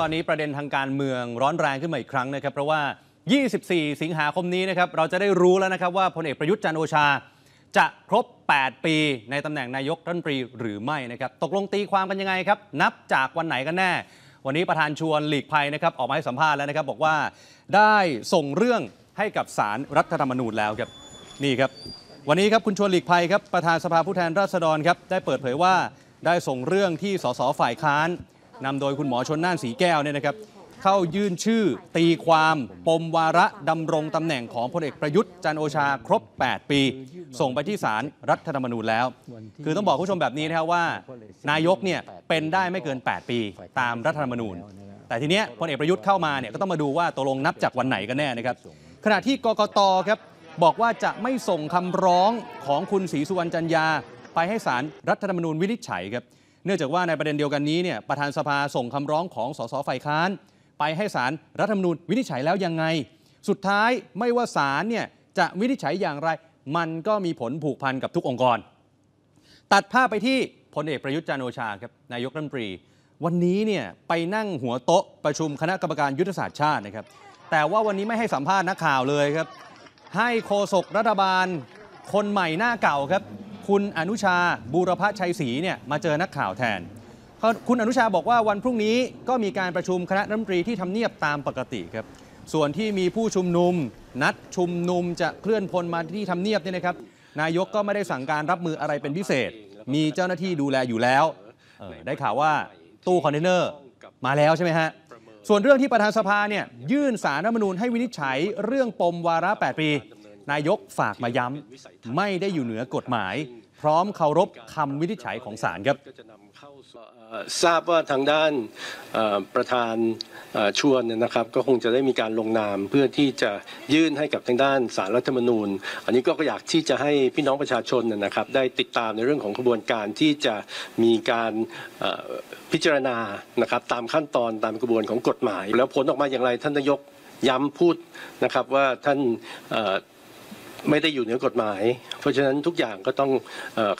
ตอนนี้ประเด็นทางการเมืองร้อนแรงขึ้นมาอีกครั้งนะครับ เพราะว่า 24 สิงหาคมนี้นะครับเราจะได้รู้แล้วนะครับ ว่าพลเอกประยุทธ์จันโอชา จะครบ 8 ปี ในตำแหน่งนายกรัฐมนตรีหรือไม่นะครับตกลงตีความกันยังไงครับ นับจากวันไหนกันแน่ วันนี้ประธานชวนหลีกภัยนะครับออกมาให้สัมภาษณ์แล้วนะครับ บอกว่าได้ส่งเรื่องให้กับสารรัฐธรรมนูญแล้วครับนี่ครับ วันนี้ครับคุณชวนหลีกภัยครับประธานสภาผู้แทนราษฎรครับได้เปิดเผยว่าได้ส่งเรื่องที่สสฝ่ายค้านนำโดยคุณหมอชนน่านสีแก้วเนี่ยนะครับเข้ายื่นชื่อตีความปมวาระดำรงตำแหน่งของพลเอกประยุทธ์จันโอชาครบ 8 ปี ส่งไปที่ศาลรรัฐธรรมนูญแล้ว คือต้องบอกผู้ชมแบบนี้นะครับว่า นายกเนี่ยเป็นได้ไม่เกิน 8 ปี ตามรัฐธรรมนูญ แต่ทีเนี้ยพลเอกประยุทธ์เข้ามาเนี่ยก็ต้องมาดูว่าตกลงนับจากวันไหนกันแน่นะครับ ขณะที่กกตครับบอกว่าจะไม่ส่งคำร้องของคุณศรีสุวรรณจันยาไปให้ศาลรรัฐธรรมนูญวินิจฉัยครับเนื่องจากว่าในประเด็นเดียวกันนี้เนี่ยประธานสภาส่งคำร้องของสสฝ่ายค้าน ไปให้ศาลรรัฐธรรมนูญวินิจฉัยแล้วยังไง สุดท้ายไม่ว่าศาลเนี่ยจะวินิจฉัยอย่างไร มันก็มีผลผูกพันกับทุกองค์กร ตัดภาพไปที่พลเอกประยุทธ์จันโอชาครับนายกรัฐมนตรี วันนี้เนี่ยไปนั่งหัวโต๊ะประชุมคณะกรรมการยุทธศาสตร์ชาตินะครับ แต่ว่าวันนี้ไม่ให้สัมภาษณ์นักข่าวเลยครับ ให้โฆษกรัฐบาลคนใหม่หน้าเก่าครับคุณอนุชาบูรพชัยศรีเนี่ยมาเจอนักข่าวแทน คุณอนุชาบอกว่าวันพรุ่งนี้ก็มีการประชุมคณะรัฐมนตรีที่ทำเนียบตามปกติครับ ส่วนที่มีผู้ชุมนุม นัดชุมนุมจะเคลื่อนพลมาที่ทำเนียบเนี่ยนะครับนายกก็ไม่ได้สั่งการรับมืออะไรเป็นพิเศษ มีเจ้าหน้าที่ดูแลอยู่แล้ว ได้ข่าวว่าตู้คอนเทนเนอร์มาแล้วใช่ไหมฮะส่วนเรื่องที่ประธานสภาเนี่ยยื่นสารรัฐมนูญให้วินิจฉัย เรื่องปมวาระ 8 ปีนายกฝากมาย้ำไม่ได้อยู่เหนือกฎหมาย พร้อมเคารพคำวินิจฉัยของศาลครับทราบว่าทางด้านประธานชวนนะครับ ก็คงจะได้มีการลงนามเพื่อที่จะยื่นให้กับทางด้านสารรัฐธรรมนูญ อันนี้ก็อยากที่จะให้พี่น้องประชาชนนะครับ ได้ติดตามในเรื่องของกระบวนการที่จะมีการพิจารณานะครับตามขั้นตอนตามกระบวนของกฎหมาย แล้วผลออกมาอย่างไรท่านนายกย้ำพูดนะครับว่าท่านไม่ได้อยู่เหนือกฎหมาย เพราะฉะนั้นทุกอย่างก็ต้อง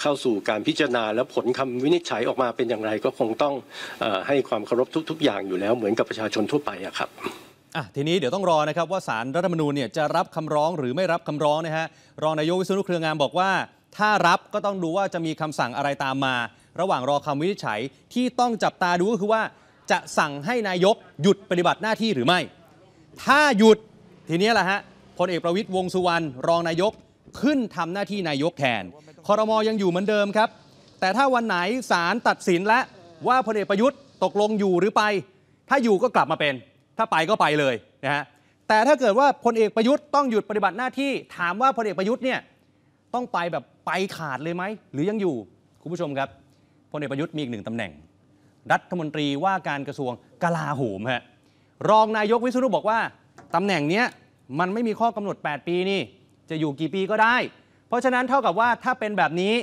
เข้าสู่การพิจารณาแล้วผลคำวินิจฉัยออกมาเป็นอย่างไร ก็คงต้องให้ความเคารพทุกๆอย่างอยู่แล้วเหมือนกับประชาชนทั่วไปครับอ่ะทีนี้เดี๋ยวต้องรอนะครับว่าสารรัฐธรรมนูญเนี่ยจะรับคำร้องหรือไม่รับคำร้องนะฮะรองนายกวิศนุเครืองามบอกว่าถ้ารับก็ต้องดูว่าจะมีคำสั่งอะไรตามมา ระหว่างรอคำวินิจฉัยที่ต้องจับตาดูก็คือว่าจะสั่งให้นายกหยุดปฏิบัติหน้าที่หรือไม่ ถ้าหยุดทีนี้แหละฮะพลเอกประวิตยวงสุวรรณรองนายกขึ้นทำหน้าที่นายกแทนคอรมอยังอยู่เหมือนเดิมครับ แต่ถ้าวันไหนศาลตัดสินและว่าพลเอกประยุทธ์ตกลงอยู่หรือไป ถ้าอยู่ก็กลับมาเป็น ถ้าไปก็ไปเลยนะฮะแต่ถ้าเกิดว่าพลเอกประยุทธ์ต้องหยุดปฏิบัติหน้าที่ถามว่าพลเอกประยุทธ์เนี่ยต้องไปแบบไปขาดเลยไหมหรือยังอยู่คุณผู้ชมครับพลเอกประยุทธ์มีอีกหนึ่งตำแหน่ง รัฐมนตรีว่าการกระทรวงกลาโหมฮะรองนายกวิศนุบอกว่าตำแหน่งเนี้ยมันไม่มีข้อกำหนด 8 ปีนี่ จะอยู่กี่ปีก็ได้ เพราะฉะนั้นเท่ากับว่าถ้าเป็นแบบนี้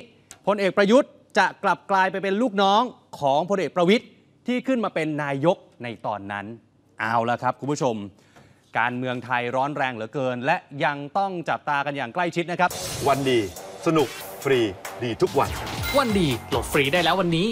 พลเอกประยุทธ์จะกลับกลายไปเป็นลูกน้องของพลเอกประวิทย์ที่ขึ้นมาเป็นนายกในตอนนั้น เอาละครับคุณผู้ชม การเมืองไทยร้อนแรงเหลือเกิน และยังต้องจับตากันอย่างใกล้ชิดนะครับ วันดี สนุกฟรีดีทุกวัน วันดีโหลดฟรีได้แล้ววันนี้